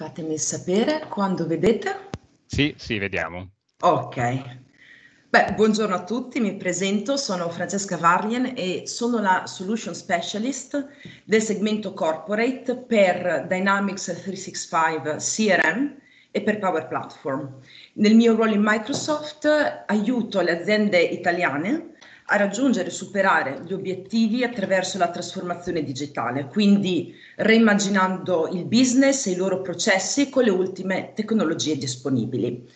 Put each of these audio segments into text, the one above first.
Fatemi sapere quando vedete. Sì, sì, vediamo. Ok. Beh, buongiorno a tutti, mi presento, sono Francesca Varlien e sono la Solution Specialist del segmento Corporate per Dynamics 365 CRM e per Power Platform. Nel mio ruolo in Microsoft aiuto le aziende italiane a raggiungere e superare gli obiettivi attraverso la trasformazione digitale, quindi reimmaginando il business e i loro processi con le ultime tecnologie disponibili.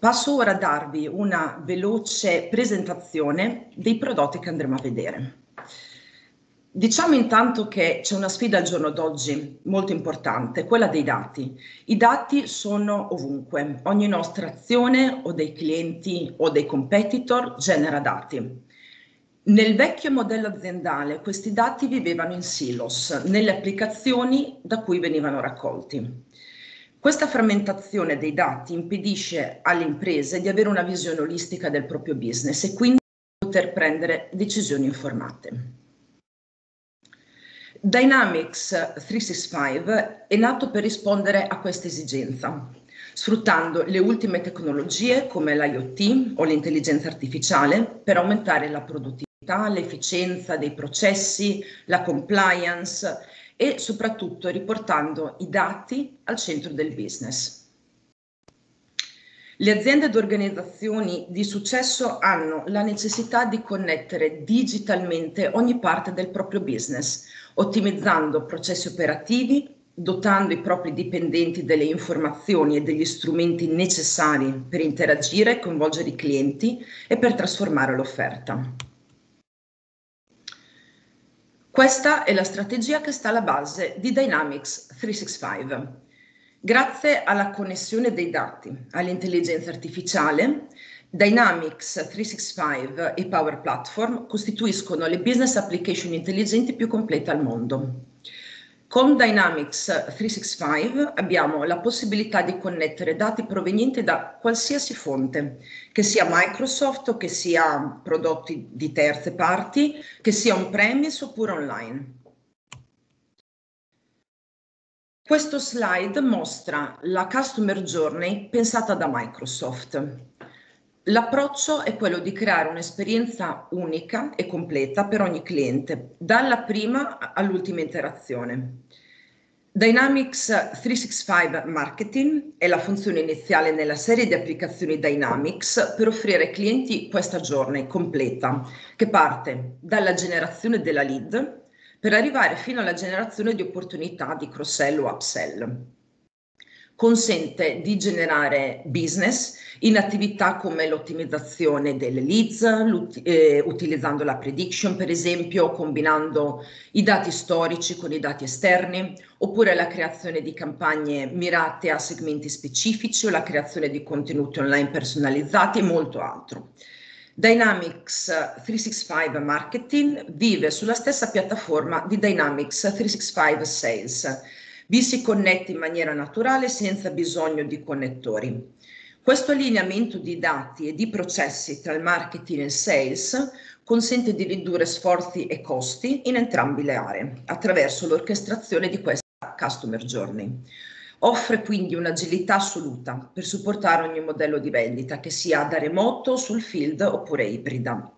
Passo ora a darvi una veloce presentazione dei prodotti che andremo a vedere. Diciamo intanto che c'è una sfida al giorno d'oggi molto importante, quella dei dati. I dati sono ovunque, ogni nostra azione o dei clienti o dei competitor genera dati. Nel vecchio modello aziendale questi dati vivevano in silos, nelle applicazioni da cui venivano raccolti. Questa frammentazione dei dati impedisce alle imprese di avere una visione olistica del proprio business e quindi poter prendere decisioni informate. Dynamics 365 è nato per rispondere a questa esigenza, sfruttando le ultime tecnologie come l'IoT o l'intelligenza artificiale per aumentare la produttività l'efficienza dei processi, la compliance e soprattutto riportando i dati al centro del business. Le aziende ed organizzazioni di successo hanno la necessità di connettere digitalmente ogni parte del proprio business, ottimizzando processi operativi, dotando i propri dipendenti delle informazioni e degli strumenti necessari per interagire e coinvolgere i clienti e per trasformare l'offerta. Questa è la strategia che sta alla base di Dynamics 365. Grazie alla connessione dei dati, all'intelligenza artificiale, Dynamics 365 e Power Platform costituiscono le business application intelligenti più complete al mondo. Con Dynamics 365 abbiamo la possibilità di connettere dati provenienti da qualsiasi fonte, che sia Microsoft che sia prodotti di terze parti, che sia on-premise oppure online. Questo slide mostra la Customer Journey pensata da Microsoft. L'approccio è quello di creare un'esperienza unica e completa per ogni cliente, dalla prima all'ultima interazione. Dynamics 365 Marketing è la funzione iniziale nella serie di applicazioni Dynamics per offrire ai clienti questa giornata completa che parte dalla generazione della lead per arrivare fino alla generazione di opportunità di cross-sell o upsell consente di generare business in attività come l'ottimizzazione delle leads, eh, utilizzando la prediction per esempio, combinando i dati storici con i dati esterni, oppure la creazione di campagne mirate a segmenti specifici o la creazione di contenuti online personalizzati e molto altro. Dynamics 365 Marketing vive sulla stessa piattaforma di Dynamics 365 Sales vi si connette in maniera naturale senza bisogno di connettori. Questo allineamento di dati e di processi tra il marketing e il sales consente di ridurre sforzi e costi in entrambe le aree attraverso l'orchestrazione di questa customer journey. Offre quindi un'agilità assoluta per supportare ogni modello di vendita, che sia da remoto, sul field oppure ibrida.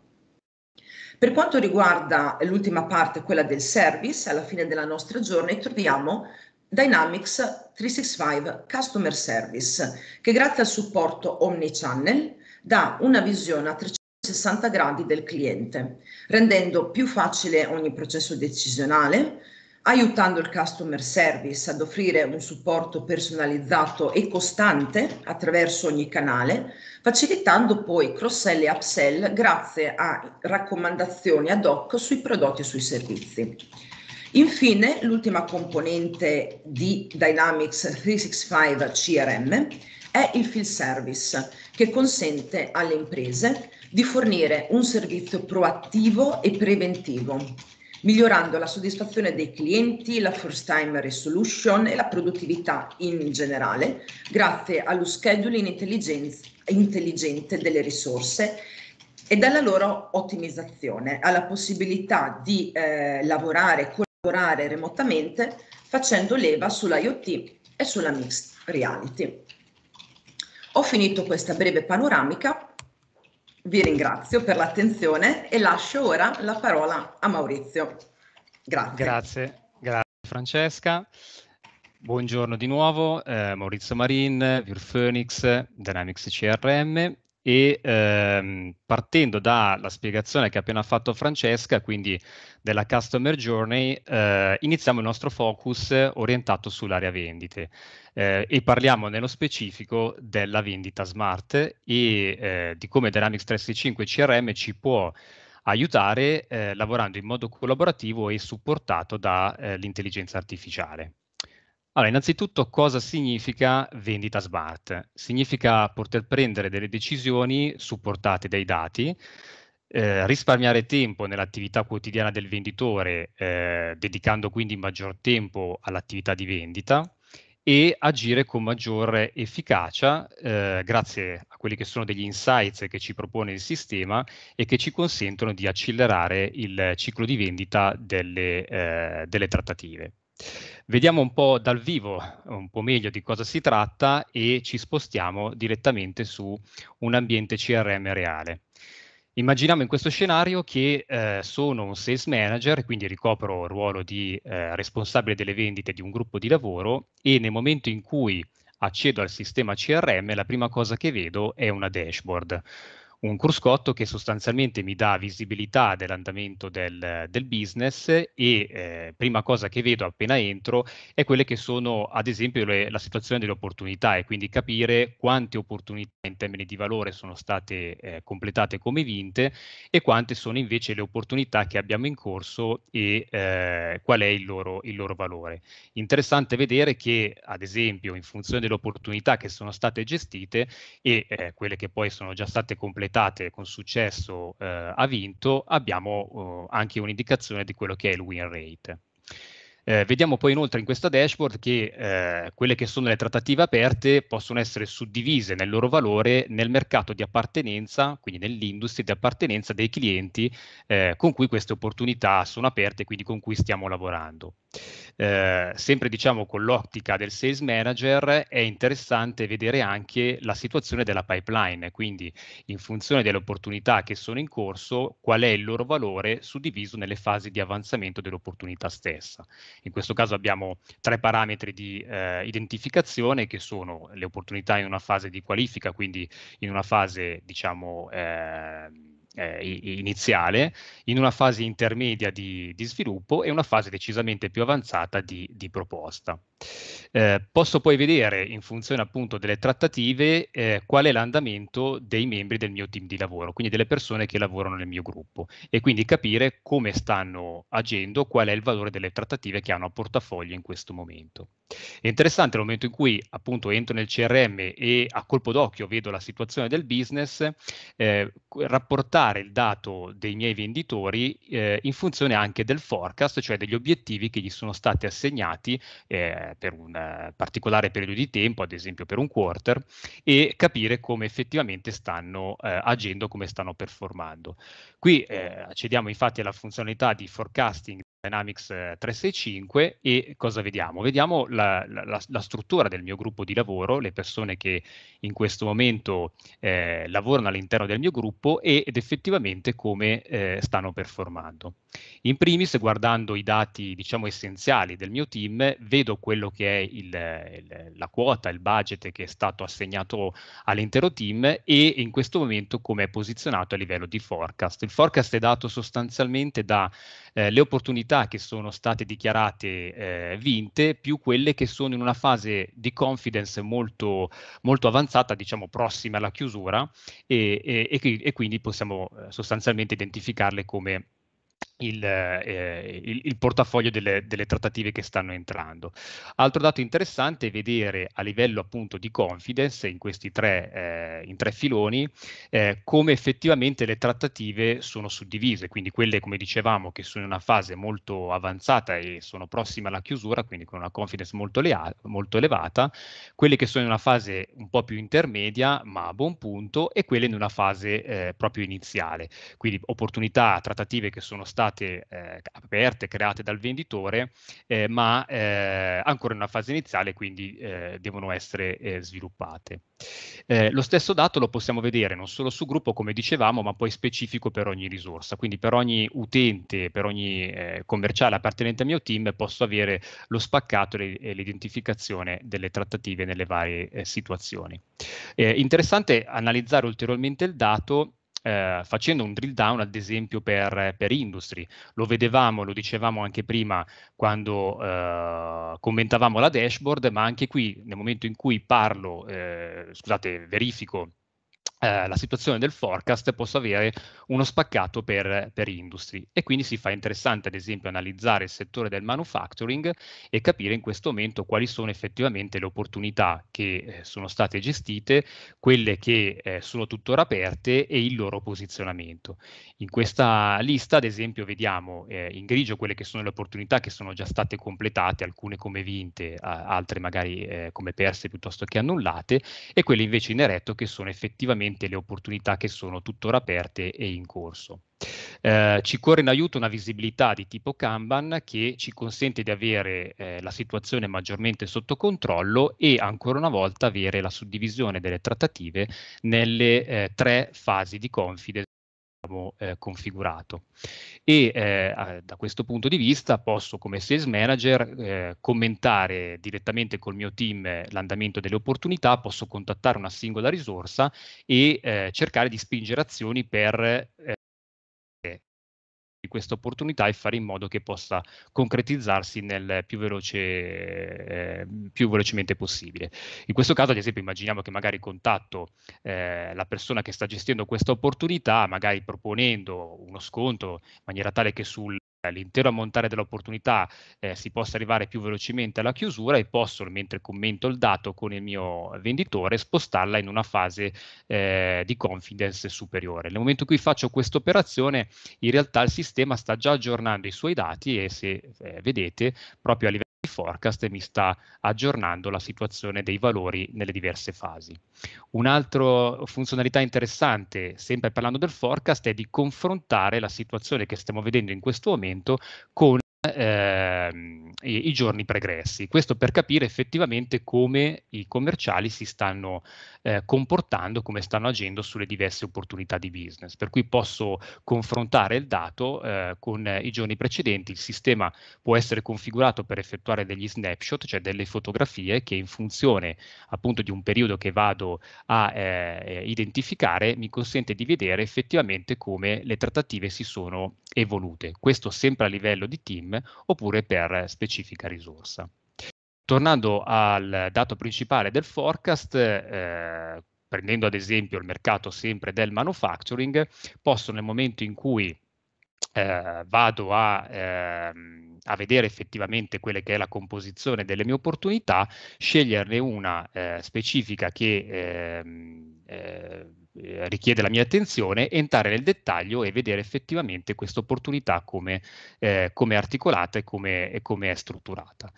Per quanto riguarda l'ultima parte, quella del service, alla fine della nostra giornata troviamo Dynamics 365 Customer Service, che grazie al supporto Omnichannel dà una visione a 360 gradi del cliente, rendendo più facile ogni processo decisionale, aiutando il customer service ad offrire un supporto personalizzato e costante attraverso ogni canale, facilitando poi cross-sell e upsell grazie a raccomandazioni ad hoc sui prodotti e sui servizi. Infine, l'ultima componente di Dynamics 365 CRM è il field service che consente alle imprese di fornire un servizio proattivo e preventivo, migliorando la soddisfazione dei clienti, la first time resolution e la produttività in generale, grazie allo scheduling intelligente delle risorse e dalla loro ottimizzazione, alla possibilità di eh, lavorare con lavorare remotamente facendo leva sull'IoT e sulla mixed reality. Ho finito questa breve panoramica, vi ringrazio per l'attenzione e lascio ora la parola a Maurizio. Grazie. Grazie, grazie Francesca. Buongiorno di nuovo, eh, Maurizio Marin, Vir Phoenix, Dynamics CRM e ehm, partendo dalla spiegazione che ha appena fatto Francesca, quindi della Customer Journey, eh, iniziamo il nostro focus orientato sull'area vendite eh, e parliamo nello specifico della vendita smart e eh, di come Dynamics 365 CRM ci può aiutare eh, lavorando in modo collaborativo e supportato dall'intelligenza eh, artificiale. Allora, innanzitutto cosa significa vendita smart? Significa poter prendere delle decisioni supportate dai dati, eh, risparmiare tempo nell'attività quotidiana del venditore, eh, dedicando quindi maggior tempo all'attività di vendita e agire con maggiore efficacia eh, grazie a quelli che sono degli insights che ci propone il sistema e che ci consentono di accelerare il ciclo di vendita delle, eh, delle trattative. Vediamo un po' dal vivo, un po' meglio di cosa si tratta e ci spostiamo direttamente su un ambiente CRM reale. Immaginiamo in questo scenario che eh, sono un sales manager, quindi ricopro il ruolo di eh, responsabile delle vendite di un gruppo di lavoro e nel momento in cui accedo al sistema CRM, la prima cosa che vedo è una dashboard un cruscotto che sostanzialmente mi dà visibilità dell'andamento del, del business e eh, prima cosa che vedo appena entro è quelle che sono ad esempio le, la situazione delle opportunità e quindi capire quante opportunità in termini di valore sono state eh, completate come vinte e quante sono invece le opportunità che abbiamo in corso e eh, qual è il loro, il loro valore. Interessante vedere che ad esempio in funzione delle opportunità che sono state gestite e eh, quelle che poi sono già state completate completate con successo eh, ha vinto, abbiamo eh, anche un'indicazione di quello che è il win rate. Eh, vediamo poi inoltre in questa dashboard che eh, quelle che sono le trattative aperte possono essere suddivise nel loro valore nel mercato di appartenenza, quindi nell'industria di appartenenza dei clienti eh, con cui queste opportunità sono aperte e quindi con cui stiamo lavorando. Eh, sempre diciamo con l'ottica del sales manager è interessante vedere anche la situazione della pipeline, quindi in funzione delle opportunità che sono in corso, qual è il loro valore suddiviso nelle fasi di avanzamento dell'opportunità stessa. In questo caso abbiamo tre parametri di eh, identificazione che sono le opportunità in una fase di qualifica, quindi in una fase diciamo eh, eh, iniziale, in una fase intermedia di, di, sviluppo e una fase decisamente più avanzata di, di proposta. Eh, posso poi vedere, in funzione appunto delle trattative, eh, qual è l'andamento dei membri del mio team di lavoro, quindi delle persone che lavorano nel mio gruppo, e quindi capire come stanno agendo, qual è il valore delle trattative che hanno a portafoglio in questo momento. È interessante nel momento in cui appunto entro nel CRM e a colpo d'occhio vedo la situazione del business, eh, rapportare il dato dei miei venditori eh, in funzione anche del forecast, cioè degli obiettivi che gli sono stati assegnati eh, per un particolare periodo di tempo, ad esempio per un quarter, e capire come effettivamente stanno eh, agendo, come stanno performando. Qui eh, accediamo infatti alla funzionalità di forecasting Dynamics 365 eh, e cosa vediamo? Vediamo la, la, la, struttura del mio gruppo di lavoro, le persone che in questo momento eh, lavorano all'interno del mio gruppo ed effettivamente come eh, stanno performando. In primis, guardando i dati diciamo, essenziali del mio team, vedo quello che è il, il, la quota, il budget che è stato assegnato all'intero team e in questo momento come è posizionato a livello di forecast. Il forecast è dato sostanzialmente dalle eh, opportunità che sono state dichiarate eh, vinte più quelle che sono in una fase di confidence molto, molto avanzata, diciamo prossima alla chiusura e, e, e quindi possiamo eh, sostanzialmente identificarle come il, eh, il, il, portafoglio delle, delle, trattative che stanno entrando. Altro dato interessante è vedere a livello appunto di confidence in questi tre, eh, in tre filoni eh, come effettivamente le trattative sono suddivise, quindi quelle come dicevamo che sono in una fase molto avanzata e sono prossime alla chiusura, quindi con una confidence molto, lea- molto elevata, quelle che sono in una fase un po' più intermedia ma a buon punto e quelle in una fase eh, proprio iniziale, quindi opportunità trattative che sono state eh, aperte, create dal venditore, eh, ma eh, ancora in una fase iniziale, quindi eh, devono essere eh, sviluppate. lo stesso dato lo possiamo vedere non solo su gruppo, come dicevamo, ma poi specifico per ogni risorsa. Quindi per ogni utente, per ogni commerciale appartenente al mio team, posso avere lo spaccato e l'identificazione delle trattative nelle varie situazioni. interessante analizzare ulteriormente il dato eh, facendo un drill down ad esempio per, eh, per, industry. Lo vedevamo, lo dicevamo anche prima quando eh, commentavamo la dashboard, ma anche qui nel momento in cui parlo, eh, scusate, verifico eh, la situazione del forecast possa avere uno spaccato per, per, industry e quindi si fa interessante ad esempio analizzare il settore del manufacturing e capire in questo momento quali sono effettivamente le opportunità che eh, sono state gestite, quelle che eh, sono tuttora aperte e il loro posizionamento. In questa lista ad esempio vediamo eh, in grigio quelle che sono le opportunità che sono già state completate, alcune come vinte, altre magari eh, come perse piuttosto che annullate e quelle invece in eretto che sono effettivamente ovviamente le opportunità che sono tuttora aperte e in corso. Eh, ci corre in aiuto una visibilità di tipo Kanban che ci consente di avere eh, la situazione maggiormente sotto controllo e ancora una volta avere la suddivisione delle trattative nelle eh, tre fasi di confide diciamo, eh, configurato. E eh, da questo punto di vista posso come sales manager eh, commentare direttamente col mio team eh, l'andamento delle opportunità, posso contattare una singola risorsa e eh, cercare di spingere azioni per eh, di questa opportunità e fare in modo che possa concretizzarsi nel più, veloce, eh, più velocemente possibile. In questo caso, ad esempio, immaginiamo che magari contatto eh, la persona che sta gestendo questa opportunità, magari proponendo uno sconto in maniera tale che sul eh, l'intero ammontare dell'opportunità eh, si possa arrivare più velocemente alla chiusura e posso, mentre commento il dato con il mio venditore, spostarla in una fase eh, di confidence superiore. Nel momento in cui faccio questa operazione, in realtà il sistema sta già aggiornando i suoi dati e se eh, vedete proprio a livello forecast e mi sta aggiornando la situazione dei valori nelle diverse fasi. Un'altra funzionalità interessante, sempre parlando del forecast, è di confrontare la situazione che stiamo vedendo in questo momento con eh, ehm, i, i, giorni pregressi. Questo per capire effettivamente come i commerciali si stanno eh, comportando, come stanno agendo sulle diverse opportunità di business. Per cui posso confrontare il dato eh, con i giorni precedenti. Il sistema può essere configurato per effettuare degli snapshot, cioè delle fotografie che in funzione appunto di un periodo che vado a eh, identificare mi consente di vedere effettivamente come le trattative si sono evolute. Questo sempre a livello di team insieme oppure per specifica risorsa. Tornando al dato principale del forecast, eh, prendendo ad esempio il mercato sempre del manufacturing, posso nel momento in cui eh, vado a, eh, a, vedere effettivamente quella che è la composizione delle mie opportunità, sceglierne una eh, specifica che ehm, eh, eh, richiede la mia attenzione, entrare nel dettaglio e vedere effettivamente questa opportunità come, eh, come articolata e come, e come è strutturata.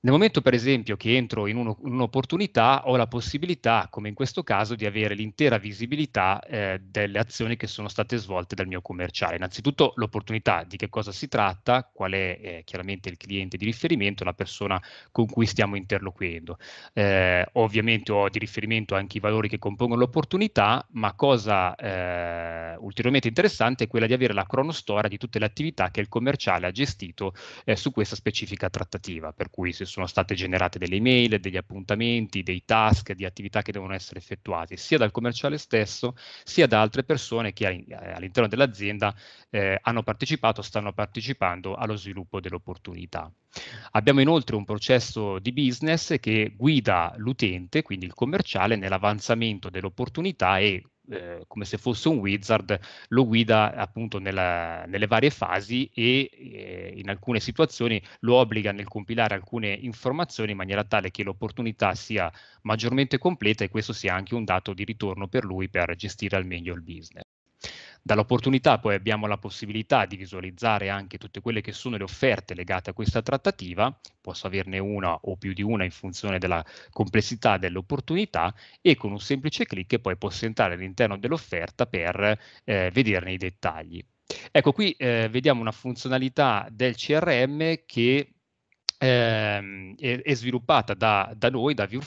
Nel momento, per esempio, che entro in, un'opportunità, ho la possibilità, come in questo caso, di avere l'intera visibilità eh, delle azioni che sono state svolte dal mio commerciale. Innanzitutto l'opportunità, di che cosa si tratta, qual è eh, chiaramente il cliente di riferimento, la persona con cui stiamo interloquendo. Eh, ovviamente ho di riferimento anche i valori che compongono l'opportunità, ma cosa eh, ulteriormente interessante è quella di avere la cronostoria di tutte le attività che il commerciale ha gestito eh, su questa specifica trattativa, per cui se sono state generate delle email, degli appuntamenti, dei task, di attività che devono essere effettuati sia dal commerciale stesso sia da altre persone che eh, all'interno dell'azienda eh, hanno partecipato, o stanno partecipando allo sviluppo dell'opportunità. Abbiamo inoltre un processo di business che guida l'utente, quindi il commerciale, nell'avanzamento dell'opportunità e eh, come se fosse un wizard, lo guida appunto nella, nelle varie fasi e eh, in alcune situazioni lo obbliga nel compilare alcune informazioni in maniera tale che l'opportunità sia maggiormente completa e questo sia anche un dato di ritorno per lui per gestire al meglio il business. Dall'opportunità poi abbiamo la possibilità di visualizzare anche tutte quelle che sono le offerte legate a questa trattativa, posso averne una o più di una in funzione della complessità dell'opportunità e con un semplice clic poi posso entrare all'interno dell'offerta per eh, vederne i dettagli. Ecco qui eh, vediamo una funzionalità del CRM che Ehm, è, è, sviluppata da, da, noi, da View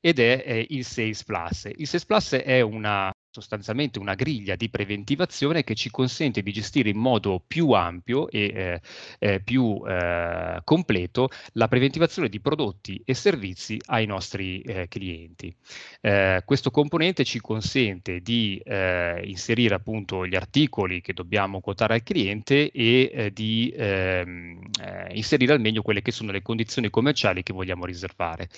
ed è, è eh, il Sales Plus. Il Sales Plus è una sostanzialmente una griglia di preventivazione che ci consente di gestire in modo più ampio e eh, eh, più eh, completo la preventivazione di prodotti e servizi ai nostri eh, clienti. Eh, questo componente ci consente di eh, inserire appunto gli articoli che dobbiamo quotare al cliente e di ehm, inserire al meglio quelle che sono le condizioni commerciali che vogliamo riservare.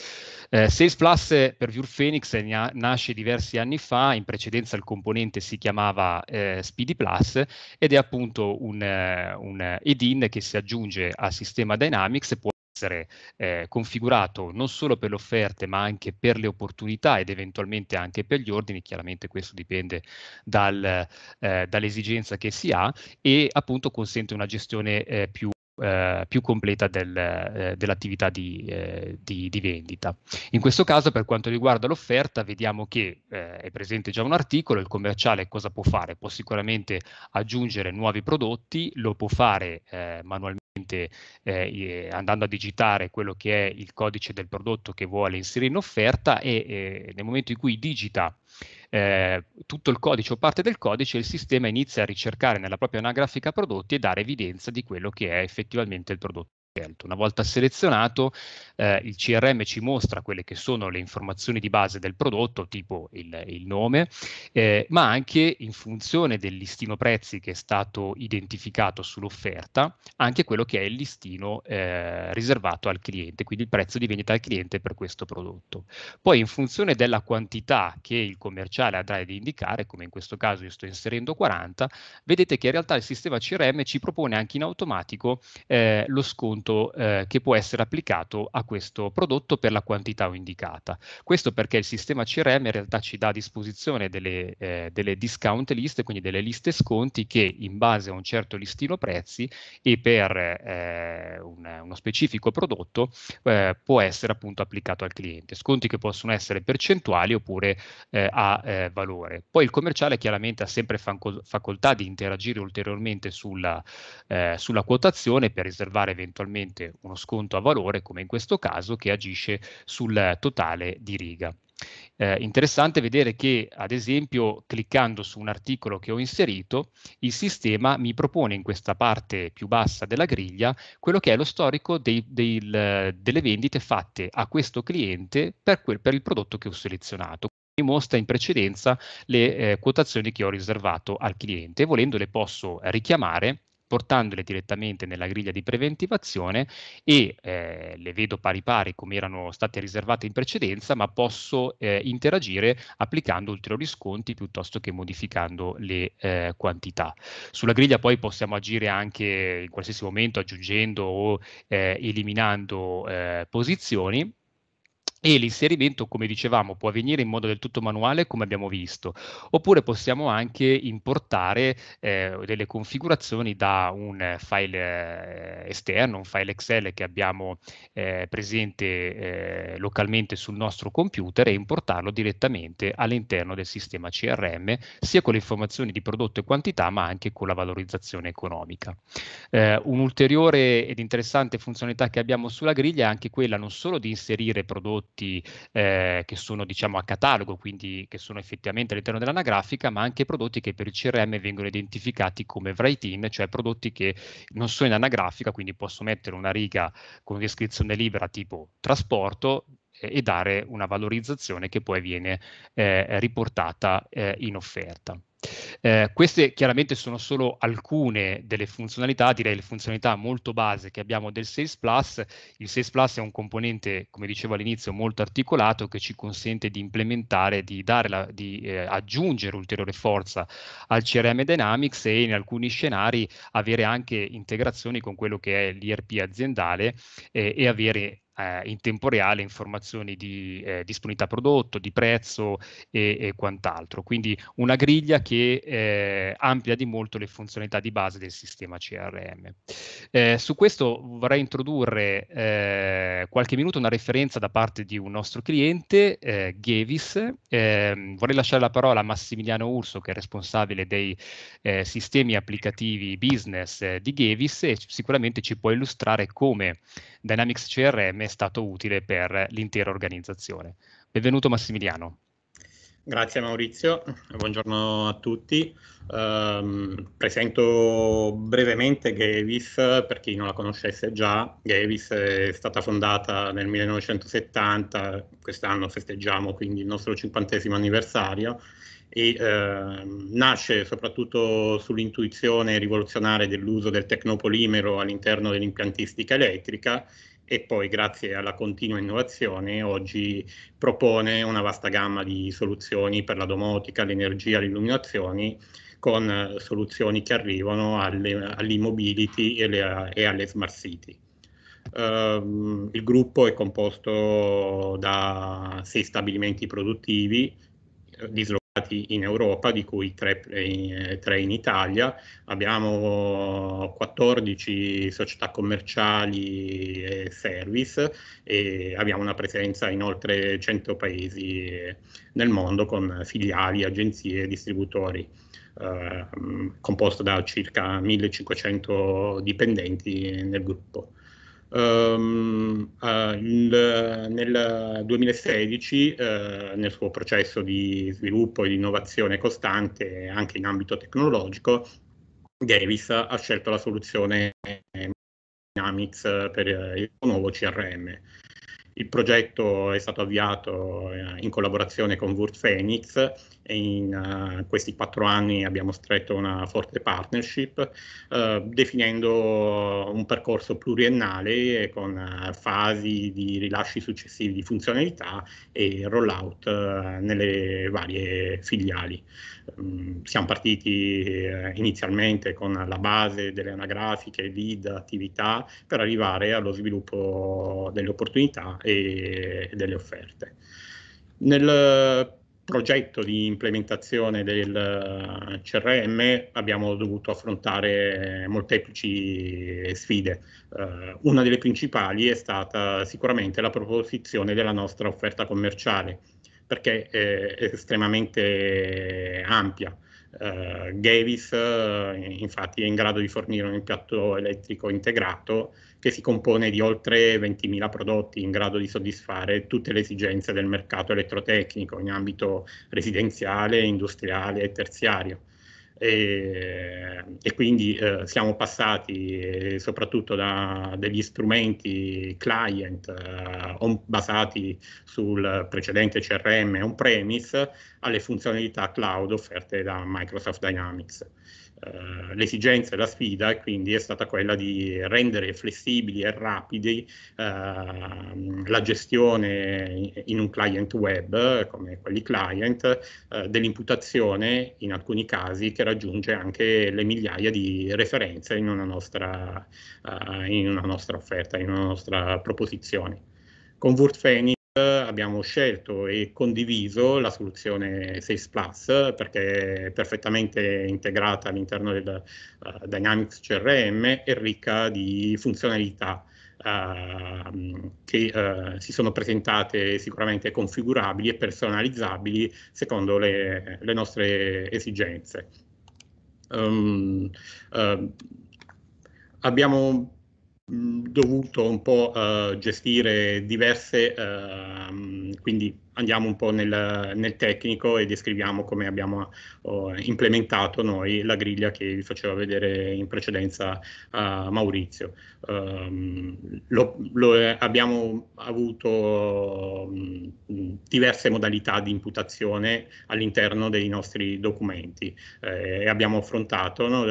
Sales Plus per View Phoenix na- nasce diversi anni fa, in precedenza partenza il componente si chiamava eh, Speedy Plus ed è appunto un, eh, un add-in che si aggiunge al sistema Dynamics può essere eh, configurato non solo per le offerte ma anche per le opportunità ed eventualmente anche per gli ordini, chiaramente questo dipende dal, eh, dall'esigenza che si ha e appunto consente una gestione eh, più eh, più completa del, eh, dell'attività di, eh, di, di, vendita. In questo caso, per quanto riguarda l'offerta, vediamo che eh, è presente già un articolo, il commerciale cosa può fare? Può sicuramente aggiungere nuovi prodotti, lo può fare eh, manualmente eh, andando a digitare quello che è il codice del prodotto che vuole inserire in offerta e eh, nel momento in cui digita eh, tutto il codice o parte del codice, il sistema inizia a ricercare nella propria anagrafica prodotti e dare evidenza di quello che è effettivamente il prodotto scelto. Una volta selezionato, eh, il CRM ci mostra quelle che sono le informazioni di base del prodotto, tipo il, il nome, eh, ma anche in funzione del listino prezzi che è stato identificato sull'offerta, anche quello che è il listino eh, riservato al cliente, quindi il prezzo di vendita al cliente per questo prodotto. Poi in funzione della quantità che il commerciale andrà ad indicare, come in questo caso io sto inserendo 40, vedete che in realtà il sistema CRM ci propone anche in automatico eh, lo sconto conto eh, che può essere applicato a questo prodotto per la quantità indicata. Questo perché il sistema CRM in realtà ci dà a disposizione delle, eh, delle discount list, quindi delle liste sconti che in base a un certo listino prezzi e per eh, un, uno specifico prodotto eh, può essere appunto applicato al cliente. Sconti che possono essere percentuali oppure eh, a eh, valore. Poi il commerciale chiaramente ha sempre facoltà di interagire ulteriormente sulla, sulla quotazione per riservare eventualmente sostanzialmente uno sconto a valore, come in questo caso, che agisce sul totale di riga. Eh, interessante vedere che, ad esempio, cliccando su un articolo che ho inserito, il sistema mi propone in questa parte più bassa della griglia quello che è lo storico dei, dei, delle vendite fatte a questo cliente per, quel, per il prodotto che ho selezionato mi mostra in precedenza le eh, quotazioni che ho riservato al cliente. Volendo le posso richiamare portandole direttamente nella griglia di preventivazione e eh, le vedo pari pari come erano state riservate in precedenza, ma posso eh, interagire applicando ulteriori sconti piuttosto che modificando le eh, quantità. Sulla griglia poi possiamo agire anche in qualsiasi momento aggiungendo o eh, eliminando eh, posizioni e l'inserimento, come dicevamo, può avvenire in modo del tutto manuale, come abbiamo visto, oppure possiamo anche importare eh, delle configurazioni da un file eh, esterno, un file Excel che abbiamo eh, presente eh, localmente sul nostro computer e importarlo direttamente all'interno del sistema CRM, sia con le informazioni di prodotto e quantità, ma anche con la valorizzazione economica. Eh, un'ulteriore ed interessante funzionalità che abbiamo sulla griglia è anche quella non solo di inserire prodotti, prodotti eh, che sono diciamo a catalogo, quindi che sono effettivamente all'interno dell'anagrafica, ma anche prodotti che per il CRM vengono identificati come write in, cioè prodotti che non sono in anagrafica, quindi posso mettere una riga con descrizione libera tipo trasporto, eh, e dare una valorizzazione che poi viene eh, riportata eh, in offerta. Eh, queste chiaramente sono solo alcune delle funzionalità, direi le funzionalità molto base che abbiamo del Sales Plus. Il Sales Plus è un componente, come dicevo all'inizio, molto articolato che ci consente di implementare, di, la, di eh, aggiungere ulteriore forza al CRM Dynamics e in alcuni scenari avere anche integrazioni con quello che è l'IRP aziendale eh, e avere eh, in tempo reale informazioni di eh, disponibilità prodotto, di prezzo e, e, quant'altro. Quindi una griglia che eh, amplia di molto le funzionalità di base del sistema CRM. Eh, su questo vorrei introdurre eh, qualche minuto una referenza da parte di un nostro cliente, eh, Gavis. Ehm, vorrei lasciare la parola a Massimiliano Urso, che è responsabile dei sistemi applicativi business di Gavis e sicuramente ci può illustrare come Dynamics CRM è stato utile per l'intera organizzazione. Benvenuto Massimiliano. Grazie Maurizio, buongiorno a tutti. Um, presento brevemente Gavis, per chi non la conoscesse già. Gavis è stata fondata nel 1970, quest'anno festeggiamo quindi il nostro cinquantesimo anniversario e eh, nasce soprattutto sull'intuizione rivoluzionaria dell'uso del tecnopolimero all'interno dell'impiantistica elettrica e poi grazie alla continua innovazione oggi propone una vasta gamma di soluzioni per la domotica, l'energia, le illuminazioni con eh, soluzioni che arrivano alle e, e alle smart city. Uh, il gruppo è composto da sei stabilimenti produttivi eh, dislocati in Europa, di cui tre, in, eh, in Italia, abbiamo 14 società commerciali e service e abbiamo una presenza in oltre 100 paesi eh, nel mondo con filiali, agenzie e distributori. Eh, composta da circa 1500 dipendenti nel gruppo. Um, il, nel 2016, eh, nel suo processo di sviluppo e di innovazione costante anche in ambito tecnologico, Davis ha scelto la soluzione Dynamics per il nuovo CRM. Il progetto è stato avviato eh, in collaborazione con Wurt Phoenix in uh, questi quattro anni abbiamo stretto una forte partnership uh, definendo un percorso pluriennale con uh, fasi di rilasci successivi di funzionalità e rollout nelle varie filiali. Um, siamo partiti inizialmente con la base delle anagrafiche, lead, attività per arrivare allo sviluppo delle opportunità e delle offerte. Nel progetto di implementazione del eh, CRM abbiamo dovuto affrontare molteplici sfide. Uh, una delle principali è stata sicuramente la proposizione della nostra offerta commerciale, perché è estremamente ampia. Uh, eh, Gavis uh, eh, infatti è in grado di fornire un impianto elettrico integrato che si compone di oltre 20.000 prodotti in grado di soddisfare tutte le esigenze del mercato elettrotecnico in ambito residenziale, industriale e terziario. E, e quindi eh, siamo passati eh, soprattutto da degli strumenti client eh, on, basati sul precedente CRM on-premise alle funzionalità cloud offerte da Microsoft Dynamics. Uh, l'esigenza e la sfida quindi è stata quella di rendere flessibili e rapidi uh, la gestione in un client web come quelli client uh, dell'imputazione in alcuni casi che raggiunge anche le migliaia di referenze in una nostra, eh, in una nostra offerta, in una nostra proposizione. Con Wurtfeni abbiamo scelto e condiviso la soluzione Sales Plus perché è perfettamente integrata all'interno del uh, Dynamics CRM e ricca di funzionalità. Uh, che uh, si sono presentate sicuramente configurabili e personalizzabili secondo le, le nostre esigenze. Um, abbiamo dovuto un po' uh, gestire diverse, uh, quindi andiamo un po' nel, nel, tecnico e descriviamo come abbiamo uh, implementato noi la griglia che vi faceva vedere in precedenza a Maurizio. Ehm, lo, lo, eh, abbiamo avuto diverse modalità di imputazione all'interno dei nostri documenti eh, e abbiamo affrontato no,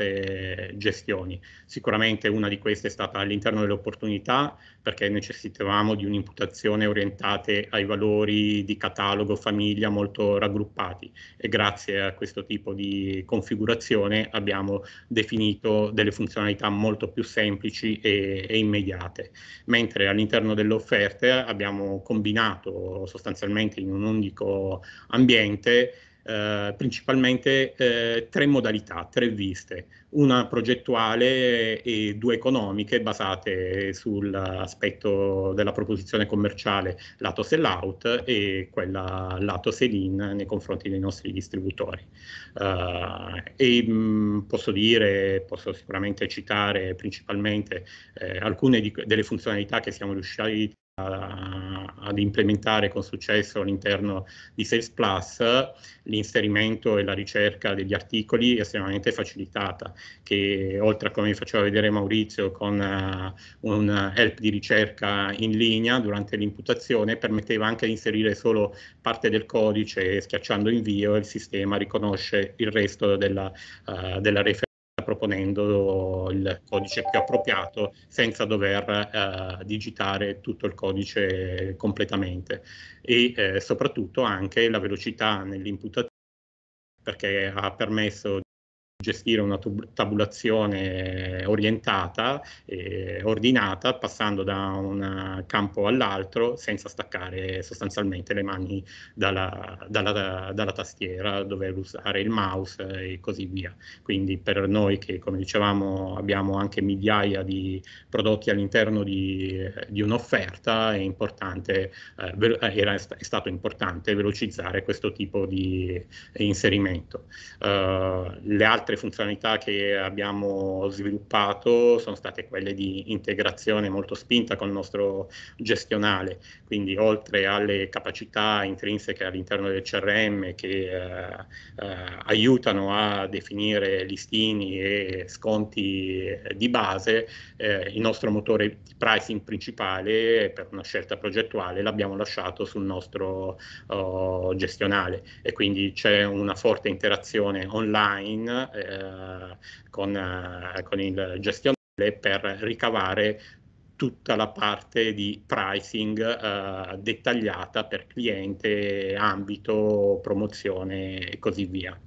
queste gestioni. Sicuramente una di queste è stata all'interno delle opportunità, perché necessitavamo di un'imputazione orientata ai valori di catalogo famiglia molto raggruppati e grazie a questo tipo di configurazione abbiamo definito delle funzionalità molto più semplici e, e immediate, mentre all'interno delle offerte abbiamo combinato sostanzialmente in un unico ambiente eh, principalmente eh, tre modalità, tre viste, una progettuale e due economiche basate sull'aspetto della proposizione commerciale lato sell-out e quella lato sell-in nei confronti dei nostri distributori. Uh, e mh, mm, posso dire, posso sicuramente citare principalmente eh, alcune di, delle funzionalità che siamo riusciti ad implementare con successo all'interno di Sales Plus l'inserimento e la ricerca degli articoli estremamente facilitata, che oltre a come faceva vedere Maurizio con uh, un help di ricerca in linea durante l'imputazione, permetteva anche di inserire solo parte del codice schiacciando invio e il sistema riconosce il resto della, uh, della referenza proponendo il codice più appropriato senza dover eh, digitare tutto il codice completamente e eh, soprattutto anche la velocità nell'imputazione perché ha permesso gestire una tabulazione orientata, e ordinata, passando da un campo all'altro senza staccare sostanzialmente le mani dalla, dalla, dalla, tastiera, dover usare il mouse e così via. Quindi per noi che, come dicevamo, abbiamo anche migliaia di prodotti all'interno di, di un'offerta, è, importante, eh, eh era, è stato importante velocizzare questo tipo di inserimento. Uh, le altre altre funzionalità che abbiamo sviluppato sono state quelle di integrazione molto spinta con il nostro gestionale, quindi oltre alle capacità intrinseche all'interno del CRM che eh, eh, aiutano a definire listini e sconti di base, eh, il nostro motore di pricing principale per una scelta progettuale l'abbiamo lasciato sul nostro oh, gestionale e quindi c'è una forte interazione online eh, eh, con, eh, con il gestionale per ricavare tutta la parte di pricing eh, dettagliata per cliente, ambito, promozione e così via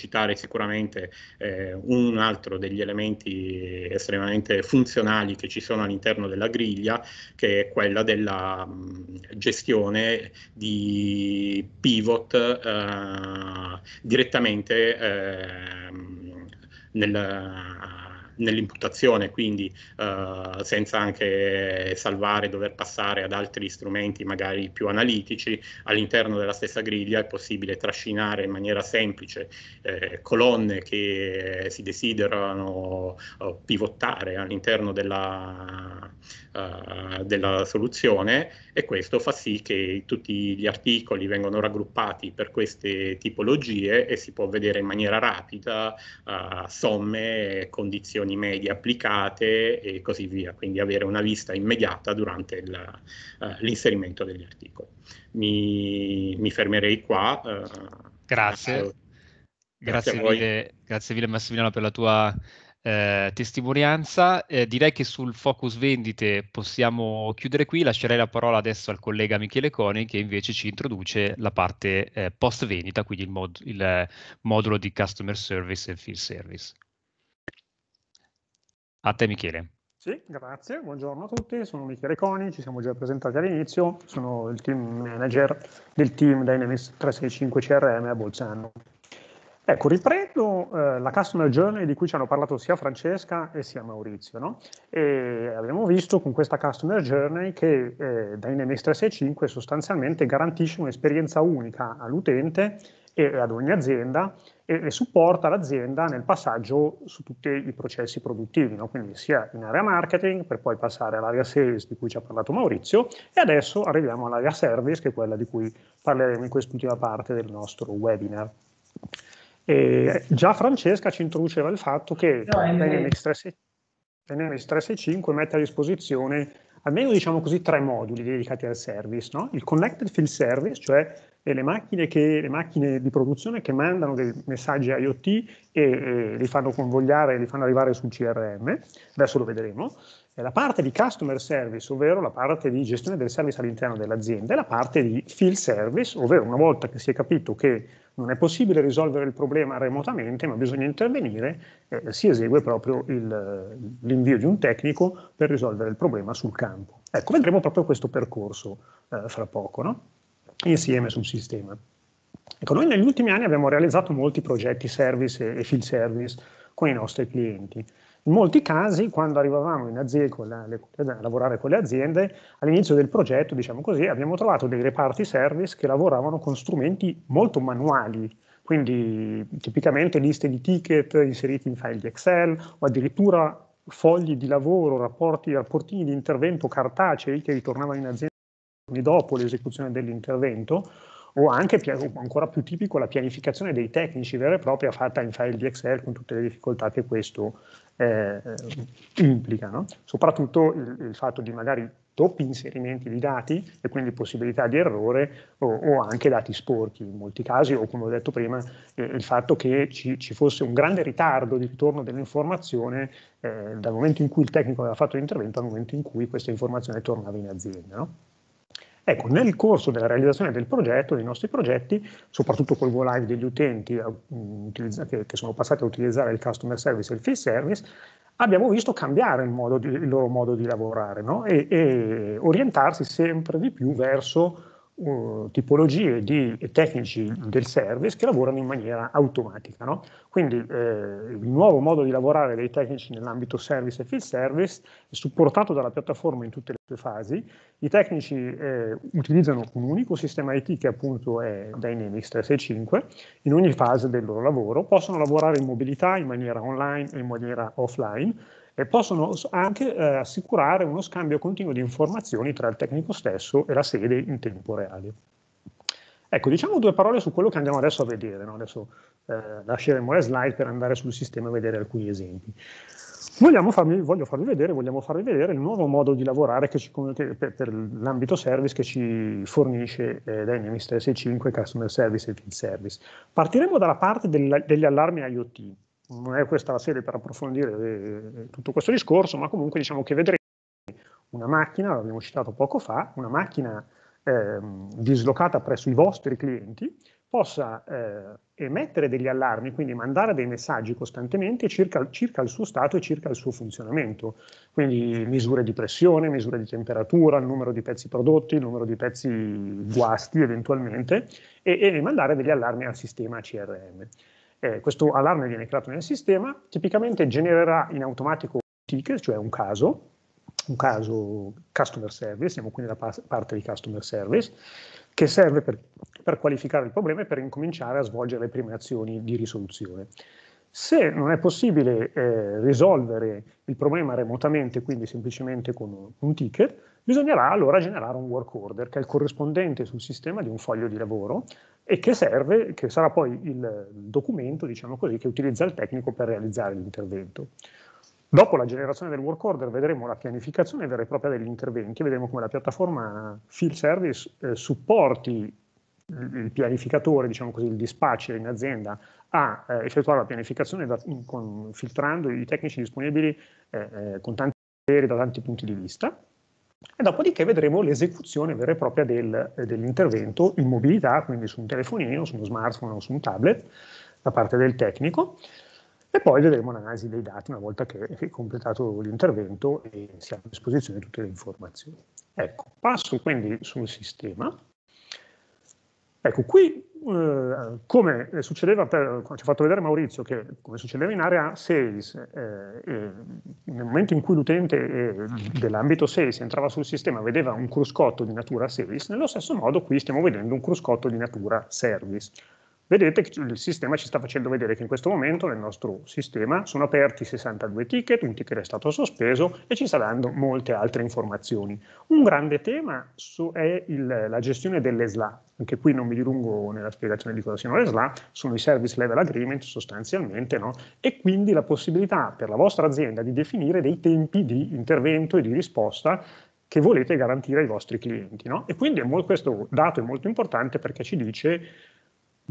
citare sicuramente eh, un altro degli elementi estremamente funzionali che ci sono all'interno della griglia, che è quella della mh, gestione di pivot eh, direttamente ehm, nel, nell'imputazione, quindi eh, senza anche salvare, dover passare ad altri strumenti magari più analitici, all'interno della stessa griglia è possibile trascinare in maniera semplice eh, colonne che si desiderano eh, pivotare all'interno della, eh, della soluzione e questo fa sì che tutti gli articoli vengano raggruppati per queste tipologie e si può vedere in maniera rapida uh, somme, condizioni medie applicate e così via, quindi avere una vista immediata durante eh, l'inserimento uh, degli articoli. Mi, mi fermerei qua. Grazie. Grazie, grazie, mille, grazie mille Massimiliano per la tua eh, testimonianza. Eh, direi che sul focus vendite possiamo chiudere qui, lascerei la parola adesso al collega Michele Coni che invece ci introduce la parte eh, post vendita, quindi il, mod- il eh, modulo di customer service e field service. A te Michele. Sì, grazie, buongiorno a tutti, sono Michele Coni, ci siamo già presentati all'inizio, sono il team manager del team Dynamics 365 CRM a Bolzano. Ecco, riprendo eh, la customer journey di cui ci hanno parlato sia Francesca e sia Maurizio, no? E abbiamo visto con questa customer journey che eh, Dynamics 365 sostanzialmente garantisce un'esperienza unica all'utente e ad ogni azienda e, e, supporta l'azienda nel passaggio su tutti i processi produttivi, no? quindi sia in area marketing per poi passare all'area sales di cui ci ha parlato Maurizio e adesso arriviamo all'area service che è quella di cui parleremo in quest'ultima parte del nostro webinar. E già Francesca ci introduceva il fatto che no, nmx 365 mette a disposizione almeno diciamo così tre moduli dedicati al service, no? il Connected Field Service, cioè eh, le macchine, che, le macchine, di produzione che mandano dei messaggi IoT e, e eh, li fanno convogliare, li fanno arrivare sul CRM, adesso lo vedremo, e la parte di Customer Service, ovvero la parte di gestione del service all'interno dell'azienda, e la parte di Field Service, ovvero una volta che si è capito che non è possibile risolvere il problema remotamente, ma bisogna intervenire, eh, si esegue proprio il, l'invio di un tecnico per risolvere il problema sul campo. Ecco, vedremo proprio questo percorso eh, fra poco, no? insieme sul sistema. Ecco, noi negli ultimi anni abbiamo realizzato molti progetti service e field service con i nostri clienti. In molti casi, quando arrivavamo in azienda, con la, le, a lavorare con le aziende, all'inizio del progetto, diciamo così, abbiamo trovato dei reparti service che lavoravano con strumenti molto manuali, quindi tipicamente liste di ticket inseriti in file di Excel o addirittura fogli di lavoro, rapporti, rapportini di intervento cartacei che ritornavano in azienda dopo l'esecuzione dell'intervento, o anche ancora più tipico la pianificazione dei tecnici vera e propria fatta in file di Excel con tutte le difficoltà che questo eh, implica, no? soprattutto il, il, fatto di magari doppi inserimenti di dati e quindi possibilità di errore o, o anche dati sporchi in molti casi o come ho detto prima eh, il fatto che ci, ci, fosse un grande ritardo di ritorno dell'informazione eh, dal momento in cui il tecnico aveva fatto l'intervento al momento in cui questa informazione tornava in azienda. No? Ecco, nel corso della realizzazione del progetto, dei nostri progetti, soprattutto col go live degli utenti eh, mm, che, sono passati a utilizzare il customer service e il field service, abbiamo visto cambiare il, di, il loro modo di lavorare no? e, e orientarsi sempre di più verso tipologie di tecnici del service che lavorano in maniera automatica. No? Quindi eh, il nuovo modo di lavorare dei tecnici nell'ambito service e field service è supportato dalla piattaforma in tutte le sue fasi. I tecnici eh, utilizzano un unico sistema IT che appunto è Dynamics 365 in ogni fase del loro lavoro, possono lavorare in mobilità, in maniera online e in maniera offline e possono anche eh, assicurare uno scambio continuo di informazioni tra il tecnico stesso e la sede in tempo reale. Ecco, diciamo due parole su quello che andiamo adesso a vedere. No? Adesso eh, lasceremo le slide per andare sul sistema e vedere alcuni esempi. Farvi, voglio farvi vedere, vogliamo farvi vedere il nuovo modo di lavorare che ci, che, per, per l'ambito service che ci fornisce eh, Dynamics 365 Customer Service e Field Service. Partiremo dalla parte del, degli allarmi IoT non è questa la sede per approfondire eh, eh, tutto questo discorso, ma comunque diciamo che vedremo una macchina, l'abbiamo citato poco fa, una macchina eh, dislocata presso i vostri clienti possa eh, emettere degli allarmi, quindi mandare dei messaggi costantemente circa, circa, il suo stato e circa il suo funzionamento, quindi misure di pressione, misure di temperatura, il numero di pezzi prodotti, il numero di pezzi guasti eventualmente, e, e mandare degli allarmi al sistema CRM. Eh, questo allarme viene creato nel sistema, tipicamente genererà in automatico un ticket, cioè un caso, un caso customer service, siamo qui nella parte di customer service, che serve per, per qualificare il problema e per incominciare a svolgere le prime azioni di risoluzione. Se non è possibile eh, risolvere il problema remotamente, quindi semplicemente con un ticket, bisognerà allora generare un work order, che è il corrispondente sul sistema di un foglio di lavoro, e che serve, che sarà poi il documento, diciamo così, che utilizza il tecnico per realizzare l'intervento. Dopo la generazione del work order vedremo la pianificazione vera e propria degli interventi, vedremo come la piattaforma Field Service eh, supporti il pianificatore, diciamo così, il dispatcher in azienda a eh, effettuare la pianificazione da, con, filtrando i tecnici disponibili eh, eh, con tanti poteri da tanti punti di vista e dopodiché vedremo l'esecuzione vera e propria del, eh, dell'intervento in mobilità, quindi su un telefonino, su uno smartphone o su un tablet da parte del tecnico e poi vedremo l'analisi dei dati una volta che è completato l'intervento e siamo a disposizione di tutte le informazioni. Ecco, passo quindi sul sistema. Ecco, qui eh, come succedeva, per, ci ha fatto vedere Maurizio, che come succedeva in area sales, eh, eh nel momento in cui l'utente eh, dell'ambito sales entrava sul sistema vedeva un cruscotto di natura sales, nello stesso modo qui stiamo vedendo un cruscotto di natura service vedete che il sistema ci sta facendo vedere che in questo momento nel nostro sistema sono aperti 62 ticket, un ticket è stato sospeso e ci sta dando molte altre informazioni. Un grande tema è il, la gestione delle SLA, anche qui non mi dilungo nella spiegazione di cosa siano le SLA, sono i service level agreement sostanzialmente, no? e quindi la possibilità per la vostra azienda di definire dei tempi di intervento e di risposta che volete garantire ai vostri clienti. No? E quindi questo dato è molto importante perché ci dice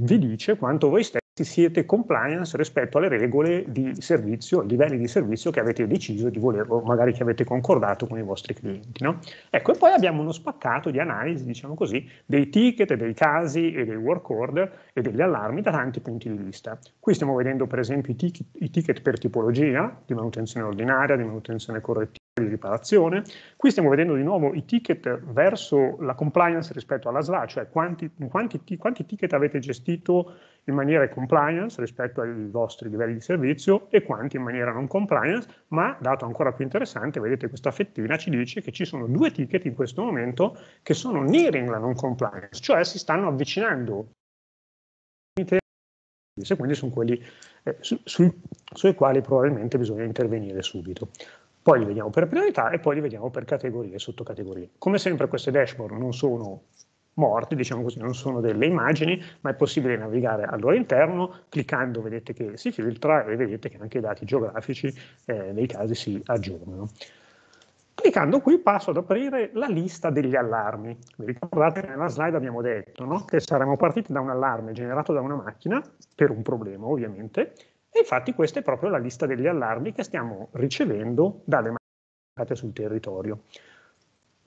vi dice quanto voi stessi siete compliance rispetto alle regole di servizio, livelli di servizio che avete deciso di voler o magari che avete concordato con i vostri clienti. No? Ecco, e poi abbiamo uno spaccato di analisi, diciamo così, dei ticket, dei casi e dei work order e degli allarmi da tanti punti di vista. Qui stiamo vedendo per esempio i ticket, i ticket per tipologia, di manutenzione ordinaria, di manutenzione correttiva, di riparazione. Qui stiamo vedendo di nuovo i ticket verso la compliance rispetto alla SLA, cioè quanti, quanti, quanti ticket avete gestito in maniera compliance rispetto ai vostri livelli di servizio e quanti in maniera non compliance, ma dato ancora più interessante, vedete questa fettina ci dice che ci sono due ticket in questo momento che sono nearing la non compliance, cioè si stanno avvicinando quindi sono quelli eh, su, su, sui quali probabilmente bisogna intervenire subito poi li vediamo per priorità e poi li vediamo per categorie e sottocategorie. Come sempre queste dashboard non sono morte, diciamo così, non sono delle immagini, ma è possibile navigare al loro interno, cliccando vedete che si filtra e vedete che anche i dati geografici eh, nei casi si aggiornano. Cliccando qui passo ad aprire la lista degli allarmi. Vi ricordate nella slide abbiamo detto no? che saremmo partiti da un allarme generato da una macchina, per un problema ovviamente, e infatti questa è proprio la lista degli allarmi che stiamo ricevendo dalle mancate sul territorio.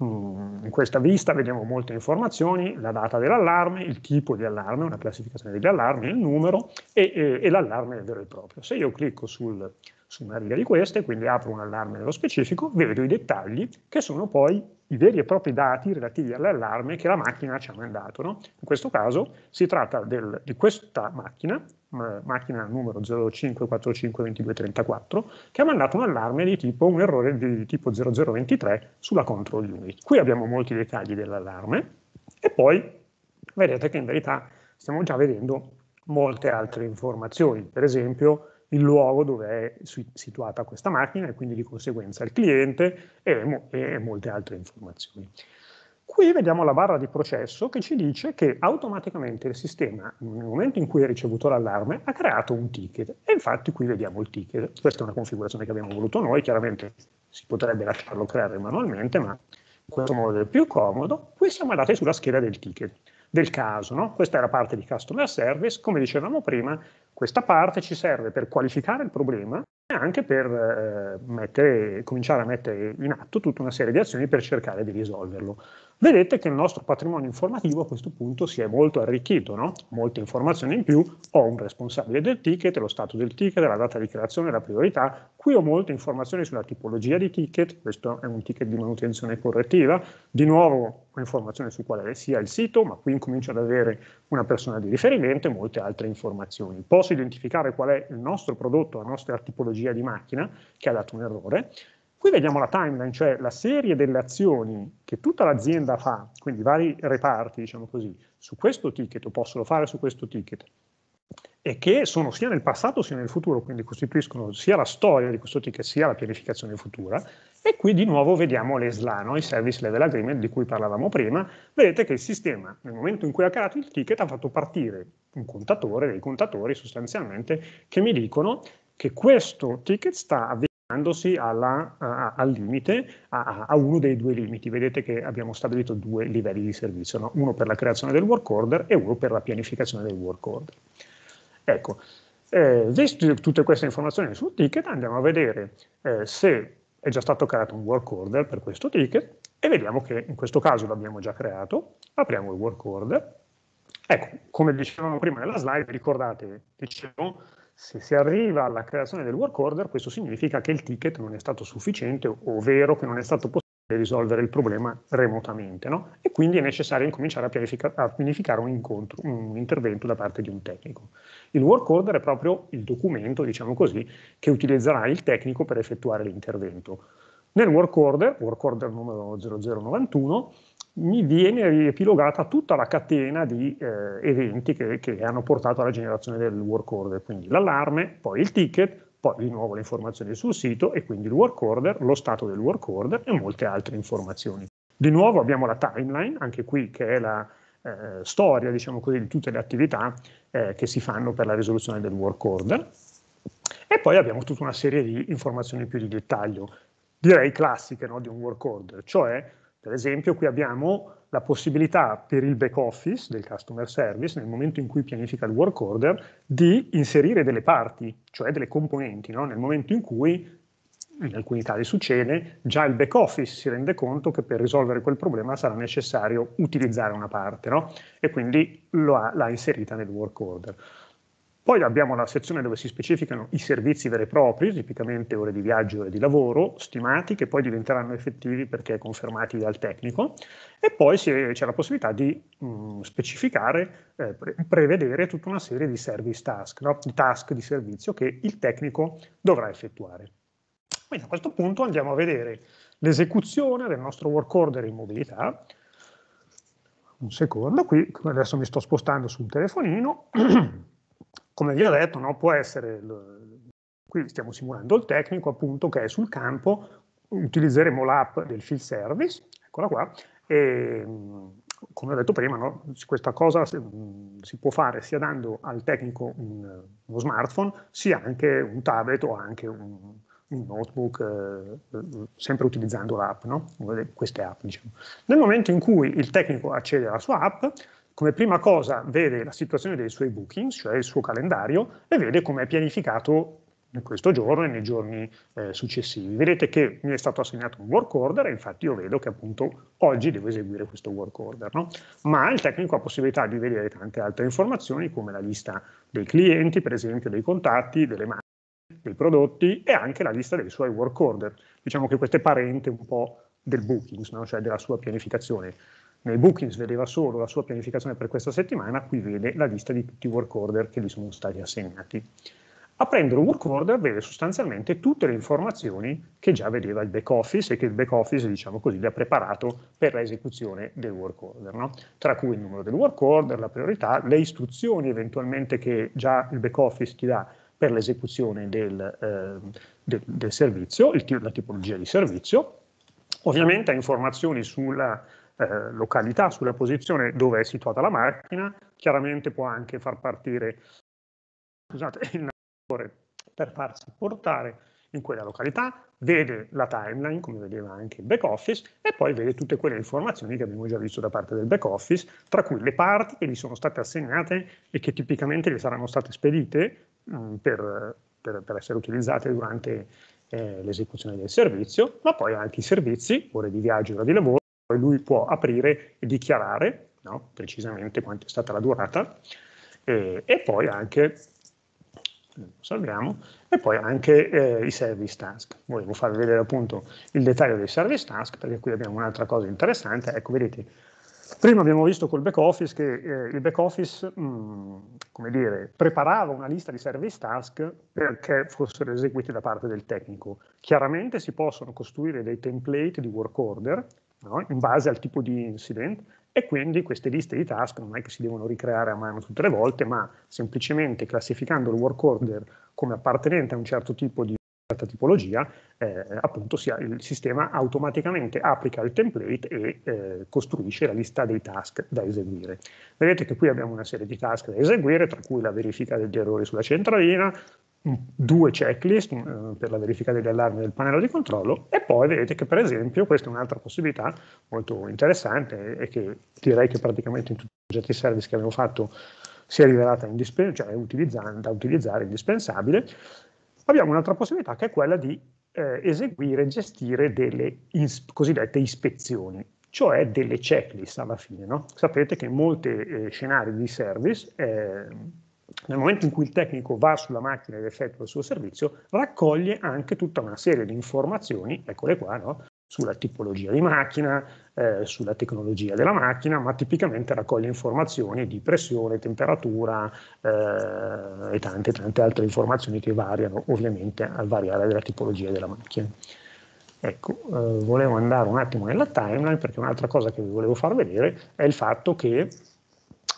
Mm, in questa vista vediamo molte informazioni, la data dell'allarme, il tipo di allarme, una classificazione degli allarmi, il numero e, e, e l'allarme vero e proprio. Se io clicco sul, su una riga di queste, quindi apro un allarme nello specifico, vedo i dettagli che sono poi i veri e propri dati relativi all'allarme che la macchina ci ha mandato. No? In questo caso si tratta del, di questa macchina, macchina numero 05452234, che ha mandato un allarme di tipo, un errore di tipo 0023 sulla control unit. Qui abbiamo molti dettagli dell'allarme e poi vedete che in verità stiamo già vedendo molte altre informazioni, per esempio il luogo dove è situata questa macchina e quindi di conseguenza il cliente e, mo- e molte altre informazioni. Qui vediamo la barra di processo che ci dice che automaticamente il sistema, nel momento in cui ha ricevuto l'allarme, ha creato un ticket. E infatti qui vediamo il ticket. Questa è una configurazione che abbiamo voluto noi, chiaramente si potrebbe lasciarlo creare manualmente, ma in questo modo è più comodo. Qui siamo andati sulla scheda del ticket del caso. No? Questa è la parte di customer service, come dicevamo prima, questa parte ci serve per qualificare il problema e anche per eh, mettere, cominciare a mettere in atto tutta una serie di azioni per cercare di risolverlo vedete che il nostro patrimonio informativo a questo punto si è molto arricchito, no? molte informazioni in più, ho un responsabile del ticket, lo stato del ticket, la data di creazione, la priorità, qui ho molte informazioni sulla tipologia di ticket, questo è un ticket di manutenzione correttiva, di nuovo ho informazioni su quale sia il sito, ma qui incomincio ad avere una persona di riferimento e molte altre informazioni. Posso identificare qual è il nostro prodotto, la nostra tipologia di macchina che ha dato un errore, Qui vediamo la timeline, cioè la serie delle azioni che tutta l'azienda fa, quindi vari reparti, diciamo così, su questo ticket o possono fare su questo ticket, e che sono sia nel passato sia nel futuro, quindi costituiscono sia la storia di questo ticket sia la pianificazione futura. E qui di nuovo vediamo l'ESLA, no? i Service Level Agreement di cui parlavamo prima. Vedete che il sistema, nel momento in cui ha creato il ticket, ha fatto partire un contatore, dei contatori sostanzialmente, che mi dicono che questo ticket sta avvenendo avvicinandosi alla, a, al limite, a, a, uno dei due limiti. Vedete che abbiamo stabilito due livelli di servizio, no? uno per la creazione del work order e uno per la pianificazione del work order. Ecco, eh, viste tutte queste informazioni sul ticket, andiamo a vedere eh, se è già stato creato un work order per questo ticket e vediamo che in questo caso l'abbiamo già creato, apriamo il work order. Ecco, come dicevamo prima nella slide, ricordate, dicevo, se si arriva alla creazione del work order, questo significa che il ticket non è stato sufficiente, ovvero che non è stato possibile risolvere il problema remotamente, no? e quindi è necessario incominciare a, pianifica- a pianificare un incontro, un intervento da parte di un tecnico. Il work order è proprio il documento, diciamo così, che utilizzerà il tecnico per effettuare l'intervento. Nel work order, work order numero 0091, mi viene riepilogata tutta la catena di eh, eventi che, che, hanno portato alla generazione del work order, quindi l'allarme, poi il ticket, poi di nuovo le informazioni sul sito e quindi il work order, lo stato del work order e molte altre informazioni. Di nuovo abbiamo la timeline, anche qui che è la eh, storia, diciamo così, di tutte le attività eh, che si fanno per la risoluzione del work order. E poi abbiamo tutta una serie di informazioni più di dettaglio, direi classiche no, di un work order, cioè per esempio qui abbiamo la possibilità per il back office del customer service, nel momento in cui pianifica il work order, di inserire delle parti, cioè delle componenti, no? nel momento in cui, in alcuni casi succede, già il back office si rende conto che per risolvere quel problema sarà necessario utilizzare una parte, no? e quindi l'ha inserita nel work order. Poi abbiamo la sezione dove si specificano i servizi veri e propri, tipicamente ore di viaggio, ore di lavoro, stimati, che poi diventeranno effettivi perché confermati dal tecnico, e poi c'è la possibilità di mh, mm, specificare, eh, pre- prevedere tutta una serie di service task, no? di task di servizio che il tecnico dovrà effettuare. Quindi a questo punto andiamo a vedere l'esecuzione del nostro work order in mobilità. Un secondo, qui adesso mi sto spostando sul telefonino. come vi ho detto, no, può essere, il, qui stiamo simulando il tecnico appunto che è sul campo, utilizzeremo l'app del field service, eccola qua, e come ho detto prima, no, questa cosa si può fare sia dando al tecnico un, uno smartphone, sia anche un tablet o anche un, un notebook, eh, sempre utilizzando l'app, no? queste app. Diciamo. Nel momento in cui il tecnico accede alla sua app, come prima cosa vede la situazione dei suoi bookings, cioè il suo calendario, e vede come è pianificato in questo giorno e nei giorni eh, successivi. Vedete che mi è stato assegnato un work order infatti io vedo che appunto oggi devo eseguire questo work order, no? ma il tecnico ha possibilità di vedere tante altre informazioni come la lista dei clienti, per esempio dei contatti, delle marche, dei prodotti e anche la lista dei suoi work order. Diciamo che questo è parente un po' del bookings, no? cioè della sua pianificazione nel bookings vedeva solo la sua pianificazione per questa settimana, qui vede la lista di tutti i work order che gli sono stati assegnati. Aprendo un work order vede sostanzialmente tutte le informazioni che già vedeva il back office e che il back office, diciamo così, le ha preparato per l'esecuzione del work order, no? tra cui il numero del work order, la priorità, le istruzioni eventualmente che già il back office ti dà per l'esecuzione del, eh, del, del, servizio, il, la tipologia di servizio. Ovviamente ha informazioni sulla eh, località, sulla posizione dove è situata la macchina, chiaramente può anche far partire scusate, il navigatore per farsi portare in quella località, vede la timeline, come vedeva anche il back office, e poi vede tutte quelle informazioni che abbiamo già visto da parte del back office, tra cui le parti che gli sono state assegnate e che tipicamente gli saranno state spedite mh, mm, per, per, per, essere utilizzate durante eh, l'esecuzione del servizio, ma poi anche i servizi, ore di viaggio, ora di lavoro, poi lui può aprire e dichiarare no? precisamente quanto è stata la durata eh, e poi anche salviamo, e poi anche eh, i service task. Volevo far vedere appunto il dettaglio dei service task, perché qui abbiamo un'altra cosa interessante. Ecco, vedete, prima abbiamo visto col back office che eh, il back office, mh, mm, come dire, preparava una lista di service task perché fossero eseguiti da parte del tecnico. Chiaramente si possono costruire dei template di work order, no? in base al tipo di incident e quindi queste liste di task non è che si devono ricreare a mano tutte le volte, ma semplicemente classificando il work order come appartenente a un certo tipo di tipologia, eh, appunto sia, il sistema automaticamente applica il template e eh, costruisce la lista dei task da eseguire. Vedete che qui abbiamo una serie di task da eseguire, tra cui la verifica degli errori sulla centralina, due checklist eh, per la verifica degli allarmi del pannello di controllo e poi vedete che per esempio questa è un'altra possibilità molto interessante e che direi che praticamente in tutti i progetti service che abbiamo fatto si è rivelata cioè da utilizzare, indispensabile. Abbiamo un'altra possibilità che è quella di eh, eseguire e gestire delle is cosiddette ispezioni cioè delle checklist alla fine. No? Sapete che in molti eh, scenari di service eh, nel momento in cui il tecnico va sulla macchina ed effettua il suo servizio, raccoglie anche tutta una serie di informazioni, eccole qua, no? sulla tipologia di macchina, eh, sulla tecnologia della macchina, ma tipicamente raccoglie informazioni di pressione, temperatura eh, e tante, tante altre informazioni che variano ovviamente al variare della tipologia della macchina. Ecco, eh, volevo andare un attimo nella timeline perché un'altra cosa che vi volevo far vedere è il fatto che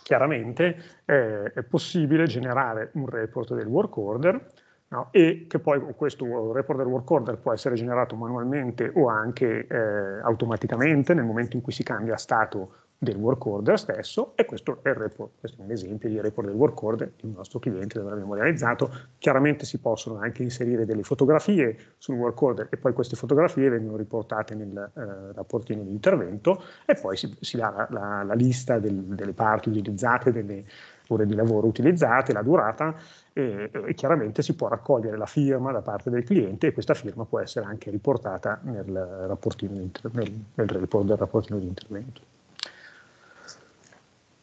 chiaramente eh, è possibile generare un report del work order no? e che poi questo report del work order può essere generato manualmente o anche eh, automaticamente nel momento in cui si cambia stato del work order stesso e questo è il report, questo è un esempio di report del work order che il nostro cliente l'avrà memorializzato, chiaramente si possono anche inserire delle fotografie sul work order e poi queste fotografie vengono riportate nel eh, rapportino di intervento e poi si, si dà la, la, la lista del, delle parti utilizzate, delle ore di lavoro utilizzate, la durata e, e, chiaramente si può raccogliere la firma da parte del cliente e questa firma può essere anche riportata nel, rapportino di, nel, nel report del rapportino di intervento.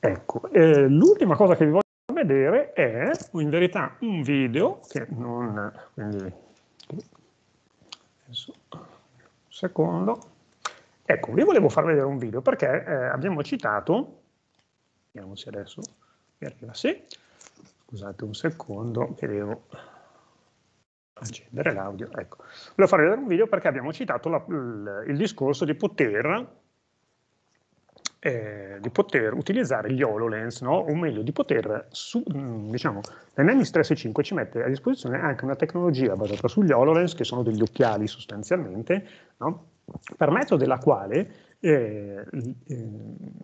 Ecco, eh, l'ultima cosa che vi voglio vedere è in verità un video che non... Quindi, adesso, un secondo. Ecco, vi volevo far vedere un video perché eh, abbiamo citato, vediamo se adesso mi arriva, sì, scusate un secondo che devo accendere l'audio, ecco. Volevo far vedere un video perché abbiamo citato la, il, il discorso di poter eh, di poter utilizzare gli HoloLens, no? o meglio di poter, su, mm, diciamo, la Nenis 5 ci mette a disposizione anche una tecnologia basata sugli HoloLens, che sono degli occhiali sostanzialmente, no? per mezzo della quale eh, il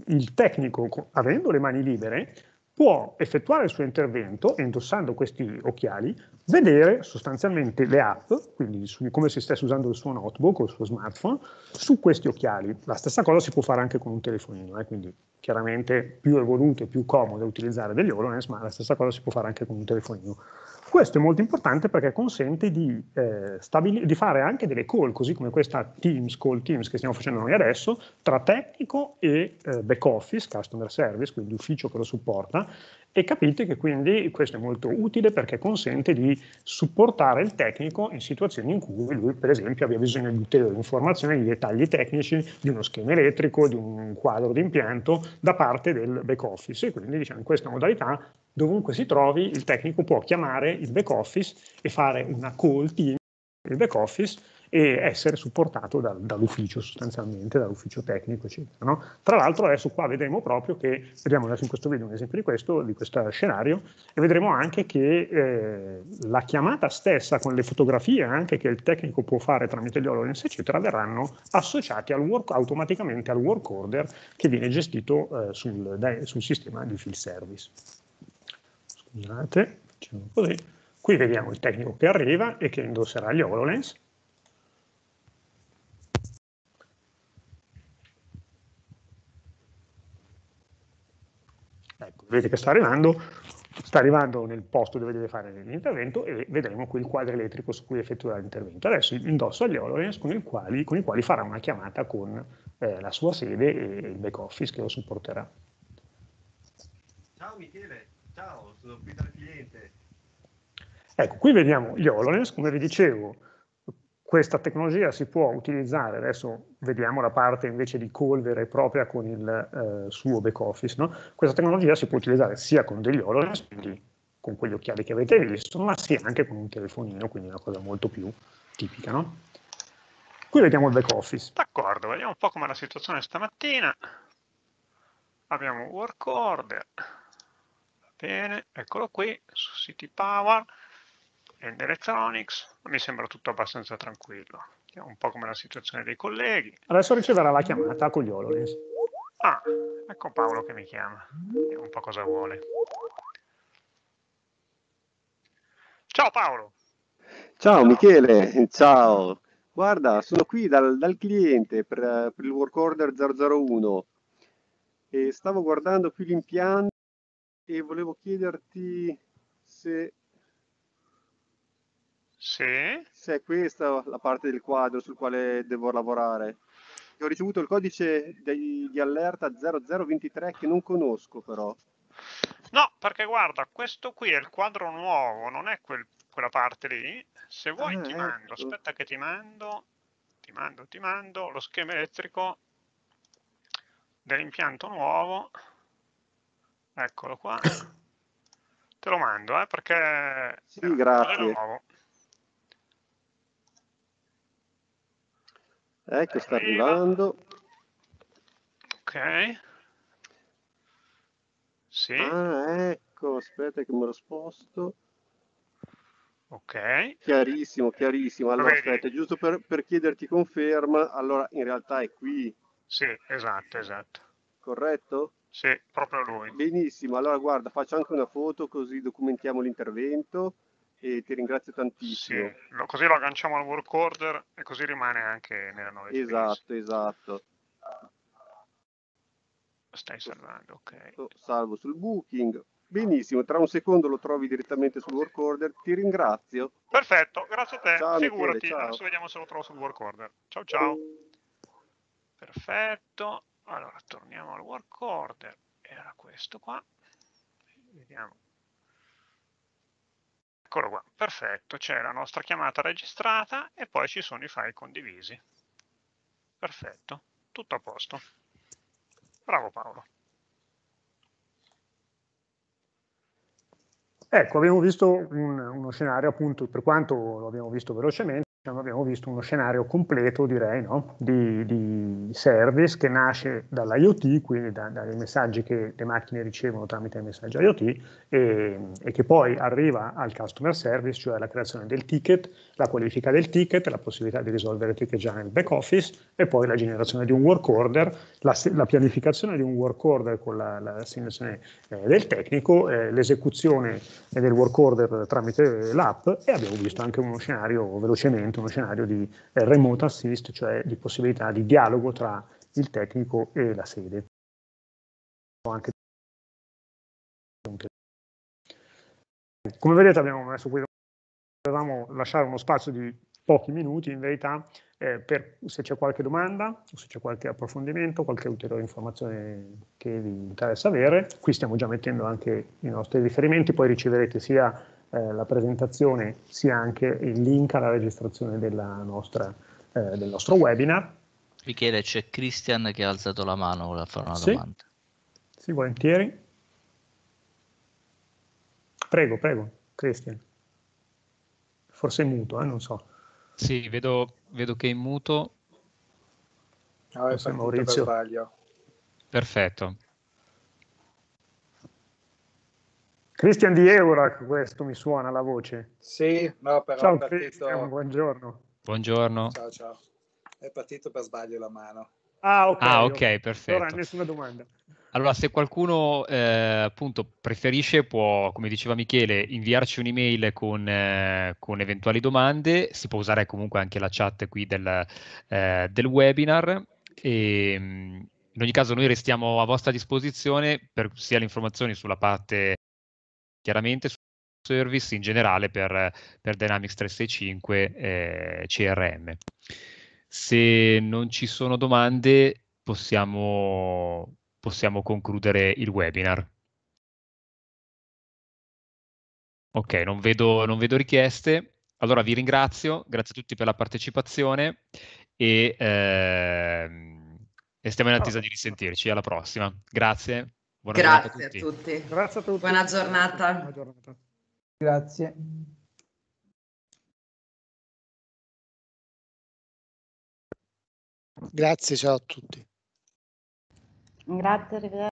eh, tecnico, avendo le mani libere, può effettuare il suo intervento indossando questi occhiali vedere sostanzialmente le app, quindi su, come se stesse usando il suo notebook o il suo smartphone, su questi occhiali. La stessa cosa si può fare anche con un telefonino, eh? quindi chiaramente più è voluto e più comodo utilizzare degli HoloLens, ma la stessa cosa si può fare anche con un telefonino. Questo è molto importante perché consente di, eh, stabili- di, fare anche delle call, così come questa Teams, call Teams che stiamo facendo noi adesso, tra tecnico e eh, back office, customer service, quindi ufficio che lo supporta, e capite che quindi questo è molto utile perché consente di supportare il tecnico in situazioni in cui lui per esempio abbia bisogno di ulteriori informazioni, di dettagli tecnici, di uno schema elettrico, di un quadro di impianto da parte del back office e quindi diciamo in questa modalità dovunque si trovi, il tecnico può chiamare il back office e fare una call team, il back office, e essere supportato da, dall'ufficio sostanzialmente, dall'ufficio tecnico, eccetera. No? Tra l'altro adesso qua vedremo proprio che, vediamo adesso in questo video un esempio di questo, di questo scenario, e vedremo anche che eh, la chiamata stessa con le fotografie anche che il tecnico può fare tramite gli audience, eccetera, verranno associati al work, automaticamente al work order che viene gestito eh, sul, dai, sul sistema di field service. Scusate, facciamo così. Qui vediamo il tecnico che arriva e che indosserà gli HoloLens. Ecco, vedete che sta arrivando, sta arrivando nel posto dove deve fare l'intervento e vedremo qui il quadro elettrico su cui effettuerà l'intervento. Adesso indosso gli HoloLens con, con i quali farà una chiamata con eh, la sua sede e il back office che lo supporterà. Ciao Michele. Ciao, sono qui dal cliente. Ecco, qui vediamo gli HoloLens, come vi dicevo, questa tecnologia si può utilizzare, adesso vediamo la parte invece di call vera e propria con il eh, suo back office, no? questa tecnologia si può utilizzare sia con degli HoloLens, quindi con quegli occhiali che avete visto, ma sia anche con un telefonino, quindi una cosa molto più tipica. No? Qui vediamo il back office. D'accordo, vediamo un po' com'è la situazione stamattina. Abbiamo work order, Bene, eccolo qui, su City Power, End Electronics, mi sembra tutto abbastanza tranquillo, Vediamo un po' come la situazione dei colleghi. Adesso riceverà la chiamata a Cogliolo. Ah, ecco Paolo che mi chiama, vediamo un po' cosa vuole. Ciao Paolo! Ciao, ciao. Michele, ciao! Guarda, sono qui dal, dal cliente per, per il work order 001 e stavo guardando qui l'impianto e volevo chiederti se... Sì. se è questa la parte del quadro sul quale devo lavorare. Ho ricevuto il codice di, di allerta 0023 che non conosco però. No, perché guarda, questo qui è il quadro nuovo, non è quel, quella parte lì. Se vuoi ah, ti ecco. mando, aspetta che ti mando, ti mando, ti mando lo schema elettrico dell'impianto nuovo. Eccolo qua. Te lo mando, eh, perché... Sì, eh, grazie. Ecco, sta arrivando. Ok. Sì. Ah, ecco, aspetta che me lo sposto. Ok. Chiarissimo, chiarissimo. Allora, Vedi. aspetta, giusto per, per, chiederti conferma, allora in realtà è qui. Sì, esatto, esatto. Corretto? Sì, proprio lui. Benissimo, allora guarda, faccio anche una foto così documentiamo l'intervento e ti ringrazio tantissimo. Sì, lo, così lo agganciamo al work order e così rimane anche nella nuova Esatto, esatto. Stai salvando, ok. Salvo sul booking. Benissimo, tra un secondo lo trovi direttamente sul work order. Ti ringrazio. Perfetto, grazie a te. Ciao, Figurati, Michele, adesso vediamo se lo trovo sul work order. Ciao ciao. Perfetto allora torniamo al work order era questo qua vediamo eccolo qua perfetto c'è la nostra chiamata registrata e poi ci sono i file condivisi perfetto tutto a posto bravo Paolo Ecco, abbiamo visto un, uno scenario appunto, per quanto lo abbiamo visto velocemente, abbiamo visto uno scenario completo, direi, no? di, di, service che nasce dall'IoT, quindi da, dai messaggi che le macchine ricevono tramite i messaggi IoT e, e, che poi arriva al customer service, cioè la creazione del ticket, la qualifica del ticket, la possibilità di risolvere il ticket già nel back office e poi la generazione di un work order, la, la pianificazione di un work order con la, la segnazione eh, del tecnico, eh, l'esecuzione del work order tramite l'app e abbiamo visto anche uno scenario velocemente ovviamente uno scenario di eh, remote assist, cioè di possibilità di dialogo tra il tecnico e la sede. Anche come vedete abbiamo messo qui, volevamo lasciare uno spazio di pochi minuti in verità, eh, per, se c'è qualche domanda, se c'è qualche approfondimento, qualche ulteriore informazione che vi interessa avere, qui stiamo già mettendo anche i nostri riferimenti, poi riceverete sia eh, la presentazione sia anche il link alla registrazione nostra, eh, del nostro webinar. Michele, c'è Christian che ha alzato la mano, vuole fare una sì. domanda. Sì, volentieri. Prego, prego, Christian. Forse è muto, eh, non so. Sì, vedo, vedo che è in muto. No, è Maurizio. Per Perfetto. Christian Di Eurac, questo mi suona la voce. Sì, no, però ciao, è partito... Christian, buongiorno. Buongiorno. Ciao, ciao. È partito per sbaglio la mano. Ah, ok. Ah, okay perfetto. Allora, nessuna domanda. Allora, se qualcuno eh, appunto preferisce, può, come diceva Michele, inviarci un'email con, eh, con, eventuali domande. Si può usare comunque anche la chat qui del, eh, del webinar. E, ehm, in ogni caso noi restiamo a vostra disposizione per sia le informazioni sulla parte chiaramente su service in generale per, per Dynamics 365 eh, CRM. Se non ci sono domande possiamo, possiamo concludere il webinar. Ok, non vedo, non vedo richieste. Allora vi ringrazio, grazie a tutti per la partecipazione e, eh, e stiamo in attesa di risentirci. Alla prossima. Grazie. Buona Grazie a tutti. a tutti. Grazie a tutti. Buona giornata. Buona giornata. Grazie. Grazie, ciao a tutti. Grazie, ragazzi.